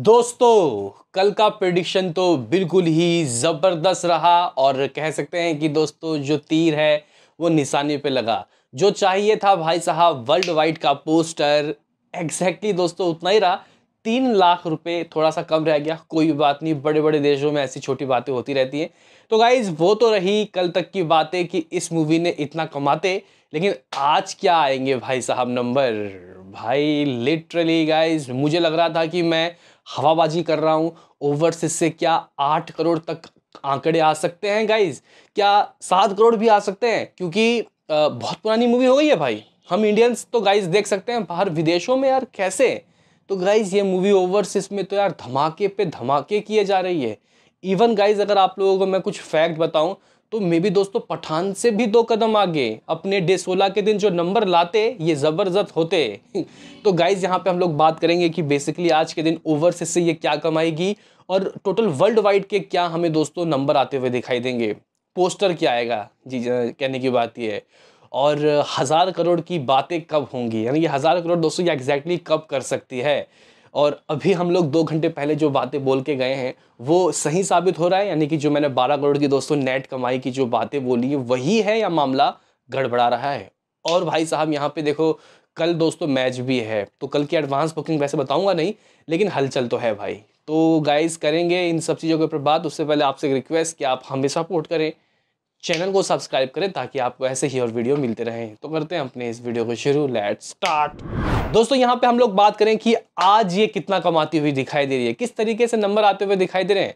दोस्तों कल का प्रडिक्शन तो बिल्कुल ही ज़बरदस्त रहा और कह सकते हैं कि दोस्तों जो तीर है वो निशाने पे लगा जो चाहिए था भाई साहब वर्ल्ड वाइड का पोस्टर एग्जैक्टली दोस्तों उतना ही रहा तीन लाख रुपए थोड़ा सा कम रह गया कोई बात नहीं बड़े बड़े देशों में ऐसी छोटी बातें होती रहती हैं तो गाइज वो तो रही कल तक की बातें कि इस मूवी ने इतना कमाते लेकिन आज क्या आएंगे भाई साहब नंबर भाई लिटरली गाइज मुझे लग रहा था कि मैं हवाबाजी कर रहा हूँ ओवरसीज से क्या आठ करोड़ तक आंकड़े आ सकते हैं गाइज क्या सात करोड़ भी आ सकते हैं क्योंकि बहुत पुरानी मूवी हो गई है भाई हम इंडियंस तो गाइज देख सकते हैं बाहर विदेशों में यार कैसे तो गाइज ये मूवी ओवरसीज में तो यार धमाके पे धमाके किए जा रही है इवन गाइज अगर आप लोगों को मैं कुछ फैक्ट बताऊं तो मे बी दोस्तों पठान से भी दो कदम आगे अपने डे सोलह के दिन जो नंबर लाते ये ज़बरदस्त होते तो गाइज यहाँ पे हम लोग बात करेंगे कि बेसिकली आज के दिन ओवरसीज से ये क्या कमाएगी और टोटल वर्ल्ड वाइड के क्या हमें दोस्तों नंबर आते हुए दिखाई देंगे पोस्टर क्या आएगा जी कहने की बात यह है और हज़ार करोड़ की बातें कब होंगी यानी कि हज़ार करोड़ दोस्तों ये एग्जैक्टली कब कर सकती है और अभी हम लोग दो घंटे पहले जो बातें बोल के गए हैं वो सही साबित हो रहा है यानी कि जो मैंने बारह करोड़ की दोस्तों नेट कमाई की जो बातें बोली है वही है या मामला गड़बड़ा रहा है और भाई साहब यहाँ पे देखो कल दोस्तों मैच भी है तो कल की एडवांस बुकिंग वैसे बताऊँगा नहीं लेकिन हलचल तो है भाई तो गाइज करेंगे इन सब चीज़ों के ऊपर बात उससे पहले आपसे एक रिक्वेस्ट कि आप हमें सपोर्ट करें चैनल को सब्सक्राइब करें ताकि आपको ऐसे ही और वीडियो मिलते रहें तो करते हैं अपने इस वीडियो को शुरू लेट स्टार्ट दोस्तों यहाँ पे हम लोग बात करें कि आज ये कितना कमाती हुई दिखाई दे रही है किस तरीके से नंबर आते हुए दिखाई दे रहे हैं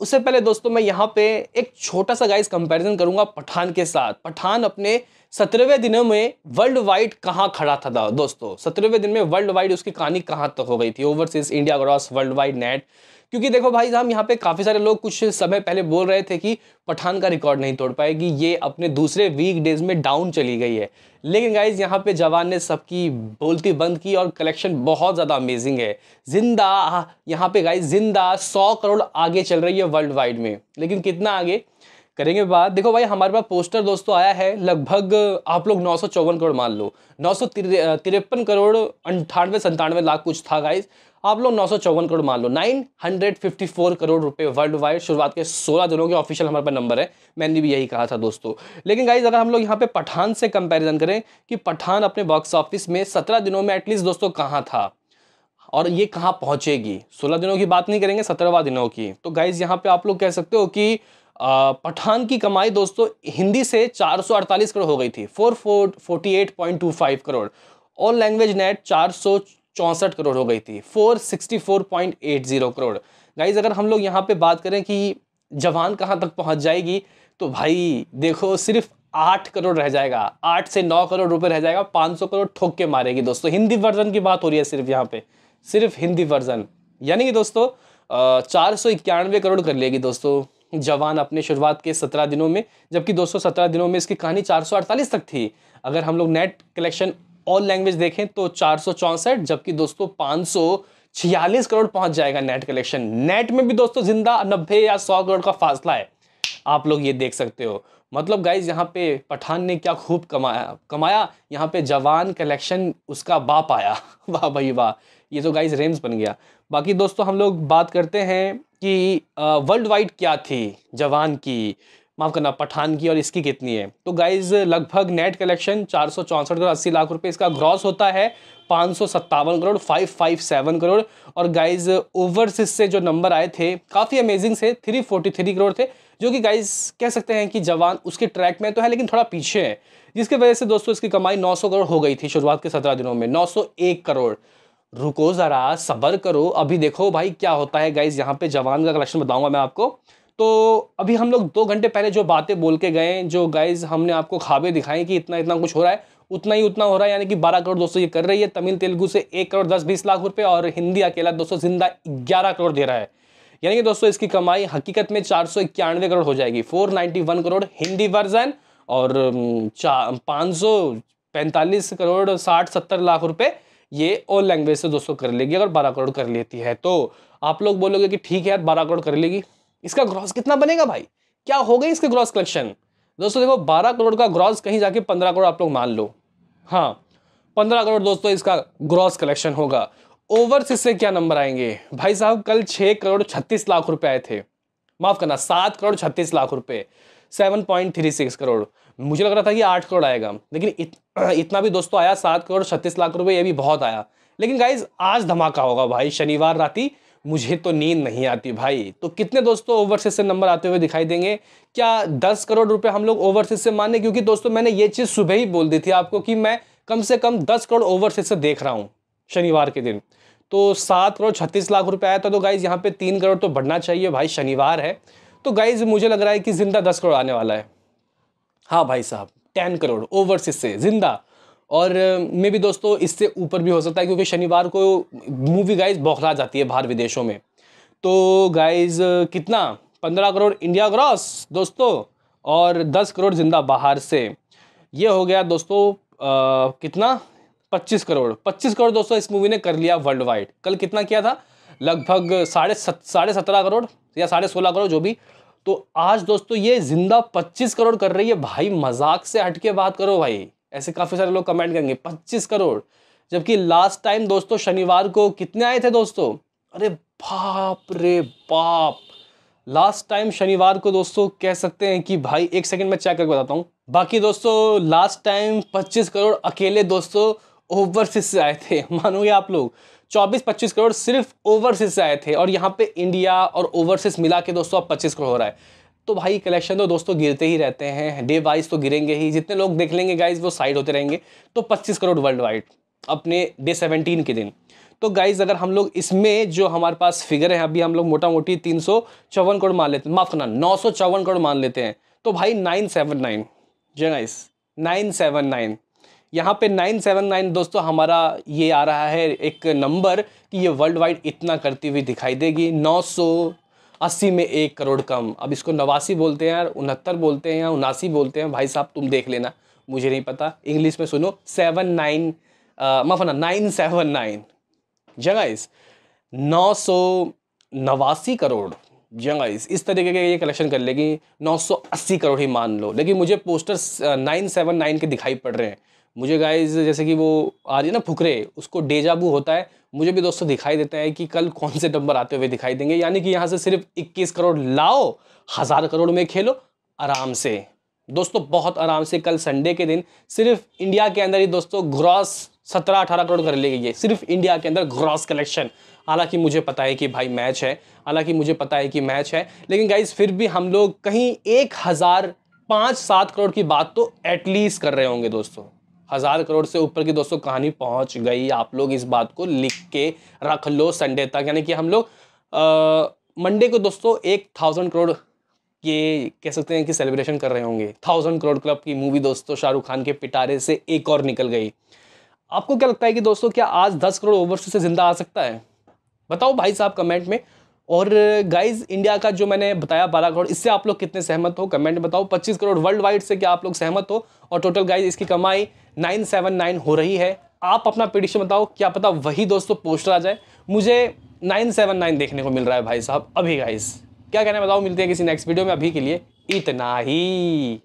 उससे पहले दोस्तों मैं यहाँ पे एक छोटा सा गाइस कंपैरिजन करूंगा पठान के साथ पठान अपने सत्रहवें दिनों में वर्ल्ड वाइड कहाँ खड़ा था दोस्तों सत्रहवें दिन में वर्ल्ड वाइड उसकी कहानी कहाँ तक तो हो गई थी overseas India gross world wide net क्योंकि देखो भाई साहब यहाँ पे काफ़ी सारे लोग कुछ समय पहले बोल रहे थे कि पठान का रिकॉर्ड नहीं तोड़ पाएगी ये अपने दूसरे वीक डेज में डाउन चली गई है लेकिन गाइज यहाँ पे जवान ने सबकी बोलती बंद की और कलेक्शन बहुत ज़्यादा अमेजिंग है जिंदा यहाँ पे गाइज जिंदा सौ करोड़ आगे चल रही है वर्ल्ड वाइड में लेकिन कितना आगे करेंगे बात देखो भाई हमारे पास पोस्टर दोस्तों आया है लगभग आप लोग नौ सौ चौवन करोड़ मान लो नौ सौ तिरपन करोड़ अंठानवे संतानवे लाख कुछ था गाइज आप लोग नौ सौ चौवन करोड़ मान लो nine hundred fifty four crore रुपए वर्ल्ड वाइड शुरुआत के सोलह दिनों के ऑफिशियल हमारे पास नंबर है मैंने भी यही कहा था दोस्तों लेकिन गाइज अगर हम लोग यहाँ पे पठान से कंपेरिजन करें कि पठान अपने बॉक्स ऑफिस में सत्रह दिनों में एटलीस्ट दोस्तों कहाँ था और ये कहाँ पहुँचेगी सोलह दिनों की बात नहीं करेंगे सत्रहवा दिनों की तो गाइज यहाँ पे आप लोग कह सकते हो कि पठान की कमाई दोस्तों हिंदी से 448 करोड़ हो गई थी 4448.25 करोड़ ऑल लैंग्वेज नेट चार करोड़ हो गई थी 464.80 करोड़ गाइज अगर हम लोग यहाँ पे बात करें कि जवान कहाँ तक पहुँच जाएगी तो भाई देखो सिर्फ आठ करोड़ रह जाएगा आठ से नौ करोड़ रुपए रह जाएगा पाँच सौ करोड़ ठोक के मारेगी दोस्तों हिंदी वर्जन की बात हो रही है सिर्फ यहाँ पे सिर्फ हिंदी वर्जन यानी कि दोस्तों चार सौ इक्यानवे करोड़ कर लेगी दोस्तों जवान अपने शुरुआत के 17 दिनों में जबकि 217 दिनों में इसकी कहानी 448 तक थी अगर हम लोग नेट कलेक्शन ऑल लैंग्वेज देखें तो चार जबकि दोस्तों पाँच छियालीस करोड़ पहुंच जाएगा नेट कलेक्शन नेट में भी दोस्तों जिंदा नब्बे या सौ करोड़ का फासला है आप लोग ये देख सकते हो मतलब गाइज यहाँ पे पठान ने क्या खूब कमाया कमाया यहाँ पे जवान कलेक्शन उसका बाप आया वाह भाई वाह ये तो गाइज रेम्स बन गया बाकी दोस्तों हम लोग बात करते हैं कि वर्ल्ड वाइड क्या थी जवान की माफ़ करना पठान की और इसकी कितनी है तो गाइज लगभग नेट कलेक्शन चार सौ चौंसठ करोड़ अस्सी लाख रुपए इसका ग्रॉस होता है पाँच सौ सत्तावन crore five five seven crore और गाइज ओवरसीज से जो नंबर आए थे काफ़ी अमेजिंग से थ्री फोर्टी थ्री करोड़ थे जो कि गाइज कह सकते हैं कि जवान उसके ट्रैक में तो है लेकिन थोड़ा पीछे है जिसकी वजह से दोस्तों इसकी कमाई नौ सौ करोड़ हो गई थी शुरुआत के सत्रह दिनों में नौ सौ एक करोड़ रुको ज़रा सबर करो अभी देखो भाई क्या होता है गाइज यहाँ पे जवान का कलेक्शन बताऊंगा मैं आपको तो अभी हम लोग दो घंटे पहले जो बातें बोल के गए जो गाइज हमने आपको खाबे दिखाए कि इतना इतना कुछ हो रहा है उतना ही उतना हो रहा है यानी कि बारह करोड़ दोस्तों ये कर रही है तमिल तेलुगु से एक करोड़ दस बीस लाख रुपए और हिंदी अकेला दोस्तों जिंदा ग्यारह करोड़ दे रहा है यानी कि दोस्तों इसकी कमाई हकीकत में चार सौ इक्यानवे करोड़ हो जाएगी four ninety one crore Hindi version और पाँच सौ पैंतालीस करोड़ साठ सत्तर लाख रुपये ये और लैंग्वेज से दोस्तों कर लेगी अगर बारह करोड़ कर लेती है तो आप लोग बोलोगे कि ठीक है यार बारह करोड़ कर लेगी इसका ग्रॉस कितना बनेगा भाई क्या हो गई इसके ग्रॉस कलेक्शन दोस्तों देखो बारह करोड़ का ग्रॉस कहीं जाके पंद्रह करोड़ आप लोग मान लो हाँ पंद्रह करोड़ दोस्तों इसका ग्रॉस कलेक्शन होगा ओवरसीज से क्या नंबर आएंगे भाई साहब कल छः करोड़ छत्तीस लाख रुपए आए थे माफ़ करना सात करोड़ छत्तीस लाख रुपए seven point three six crore मुझे लग रहा था कि आठ करोड़ आएगा लेकिन इत, इतना भी दोस्तों आया सात करोड़ छत्तीस लाख रुपए ये भी बहुत आया लेकिन गाइज आज धमाका होगा भाई शनिवार राती मुझे तो नींद नहीं आती भाई तो कितने दोस्तों ओवरसीज से नंबर आते हुए दिखाई देंगे क्या दस करोड़ रुपए हम लोग ओवरसीज से माने क्योंकि दोस्तों मैंने ये चीज़ सुबह ही बोल दी थी आपको कि मैं कम से कम दस करोड़ ओवरसीज से देख रहा हूँ शनिवार के दिन तो सात करोड़ छत्तीस लाख रुपए आया था तो गाइज यहाँ पे तीन करोड़ तो बढ़ना चाहिए भाई शनिवार है तो गाइज मुझे लग रहा है कि जिंदा दस करोड़ आने वाला है हाँ भाई साहब टेन करोड़ ओवरसीज से जिंदा और uh, मे भी दोस्तों इससे ऊपर भी हो सकता है क्योंकि शनिवार को मूवी गाइज बौखला जाती है बाहर विदेशों में तो गाइज कितना पंद्रह करोड़ इंडिया ग्रॉस दोस्तों और दस करोड़ जिंदा बाहर से ये हो गया दोस्तों आ, uh, कितना पच्चीस करोड़ पच्चीस करोड़ दोस्तों इस मूवी ने कर लिया वर्ल्ड वाइड कल कितना किया था लगभग साढ़े सत साढ़े सत्रह करोड़ या साढ़े सोलह करोड़ जो भी तो आज दोस्तों ये जिंदा 25 करोड़ कर रही है भाई मजाक से हटके बात करो भाई ऐसे काफ़ी सारे लोग कमेंट करेंगे 25 करोड़ जबकि लास्ट टाइम दोस्तों शनिवार को कितने आए थे दोस्तों अरे बाप रे बाप लास्ट टाइम शनिवार को दोस्तों कह सकते हैं कि भाई एक सेकंड में चेक करके बताता हूँ बाकी दोस्तों लास्ट टाइम 25 करोड़ अकेले दोस्तों ओवरसीज से आए थे मानोगे आप लोग 24-25 करोड़ सिर्फ ओवरसीज से आए थे और यहाँ पे इंडिया और ओवरसीज मिला के दोस्तों अब 25 करोड़ हो रहा है तो भाई कलेक्शन तो दोस्तों गिरते ही रहते हैं डे वाइज तो गिरेंगे ही जितने लोग देख लेंगे गाइज वो साइड होते रहेंगे तो पच्चीस करोड़ वर्ल्ड वाइड अपने डे सेवनटीन के दिन तो गाइज अगर हम लोग इसमें जो हमारे पास फिगर है अभी हम लोग मोटा मोटी तीन सौ चौवन करोड़ मान लेते हैं माफ करना नौ सौ चौवन करोड़ मान लेते हैं तो भाई नाइन सेवन नाइन जी गाइस नाइन सेवन नाइन यहाँ पे 979 दोस्तों हमारा ये आ रहा है एक नंबर कि ये वर्ल्ड वाइड इतना करती हुई दिखाई देगी 980 में एक करोड़ कम अब इसको नवासी बोलते हैं यार उनहत्तर बोलते हैं या उनासी बोलते हैं भाई साहब तुम देख लेना मुझे नहीं पता इंग्लिश में सुनो सेवन नाइन मफना नाइन सेवन नाइन जगाइस नौ सौ नवासी करोड़ जंगाइस इस तरीके के ये कलेक्शन कर लेगी 980 करोड़ ही मान लो लेकिन मुझे पोस्टर 979 के दिखाई पड़ रहे हैं मुझे गाइज जैसे कि वो आ रही है ना फुकरे उसको डेजाबू होता है मुझे भी दोस्तों दिखाई देता है कि कल कौन से नंबर आते हुए दिखाई देंगे यानी कि यहाँ से सिर्फ 21 करोड़ लाओ हज़ार करोड़ में खेलो आराम से दोस्तों बहुत आराम से कल संडे के दिन सिर्फ इंडिया के अंदर ही दोस्तों ग्रॉस सत्रह अठारह करोड़ कर ले गई है सिर्फ इंडिया के अंदर ग्रॉस कलेक्शन हालांकि मुझे पता है कि भाई मैच है हालांकि मुझे पता है कि मैच है लेकिन गाइज फिर भी हम लोग कहीं एक हज़ार पाँच सात करोड़ की बात तो एटलीस्ट कर रहे होंगे दोस्तों हज़ार करोड़ से ऊपर की दोस्तों कहानी पहुंच गई आप लोग इस बात को लिख के रख लो संडे तक यानी कि हम लोग मंडे को दोस्तों एक थाउजेंड करोड़ ये कह सकते हैं कि सेलिब्रेशन कर रहे होंगे थाउजेंड करोड़ क्लब की मूवी दोस्तों शाहरुख खान के पिटारे से एक और निकल गई आपको क्या लगता है कि दोस्तों क्या आज दस करोड़ ओवर से ज़िंदा आ सकता है बताओ भाई साहब कमेंट में और गाइज इंडिया का जो मैंने बताया बारह करोड़ इससे आप लोग कितने सहमत हो कमेंट बताओ पच्चीस करोड़ वर्ल्ड वाइड से क्या आप लोग सहमत हो और टोटल गाइज इसकी कमाई नाइन सेवन नाइन हो रही है आप अपना पिटिशन बताओ क्या पता वही दोस्तों पोस्टर आ जाए मुझे नाइन सेवन नाइन देखने को मिल रहा है भाई साहब अभी गाइज क्या कहना बताओ मिलते हैं किसी नेक्स्ट वीडियो में अभी के लिए इतना ही